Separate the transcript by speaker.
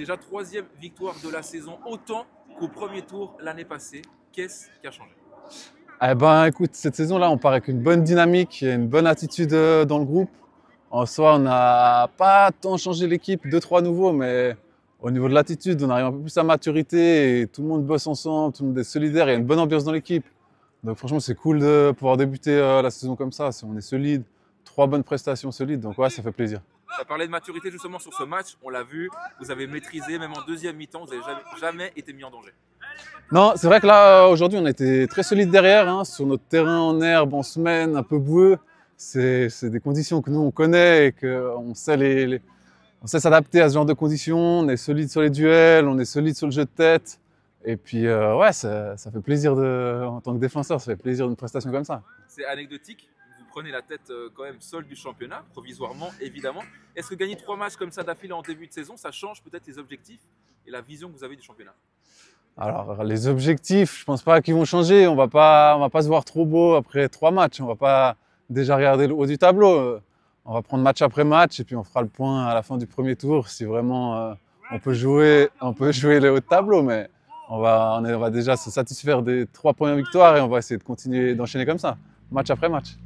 Speaker 1: Déjà troisième victoire de la saison, autant qu'au premier tour l'année passée. Qu'est-ce qui a changé
Speaker 2: Eh ben écoute, cette saison-là, on paraît qu'une bonne dynamique, une bonne attitude euh, dans le groupe. En soi, on n'a pas tant changé l'équipe, deux, trois nouveaux, mais au niveau de l'attitude, on arrive un peu plus à maturité et tout le monde bosse ensemble, tout le monde est solidaire, il y a une bonne ambiance dans l'équipe. Donc franchement, c'est cool de pouvoir débuter euh, la saison comme ça, si on est solide trois bonnes prestations solides, donc ouais, ça fait plaisir.
Speaker 1: Tu as parlé de maturité justement sur ce match, on l'a vu, vous avez maîtrisé, même en deuxième mi-temps, vous n'avez jamais, été mis en danger.
Speaker 2: Non, c'est vrai que là, aujourd'hui, on était très solide derrière, hein, sur notre terrain en herbe, en semaine, un peu boueux. C'est des conditions que nous, on connaît et qu'on sait les, on sait s'adapter à ce genre de conditions, on est solide sur les duels, on est solide sur le jeu de tête. Et puis, euh, ouais, ça, fait plaisir de, en tant que défenseur, ça fait plaisir une prestation comme ça.
Speaker 1: C'est anecdotique prenez la tête euh, quand même seul du championnat, provisoirement évidemment. Est-ce que gagner trois matchs comme ça d'affilée en début de saison, ça change peut-être les objectifs et la vision que vous avez du championnat
Speaker 2: alors les objectifs, je pense pas qu'ils vont changer. On va pas, on va pas se voir trop beau après trois matchs. On va pas déjà regarder le haut du tableau. Euh, on va prendre match après match et puis on fera le point à la fin du premier tour si vraiment euh, on peut jouer, on peut jouer le haut de tableau. Mais on va, on, on va déjà se satisfaire des trois premières victoires et on va essayer de continuer d'enchaîner comme ça, match après match.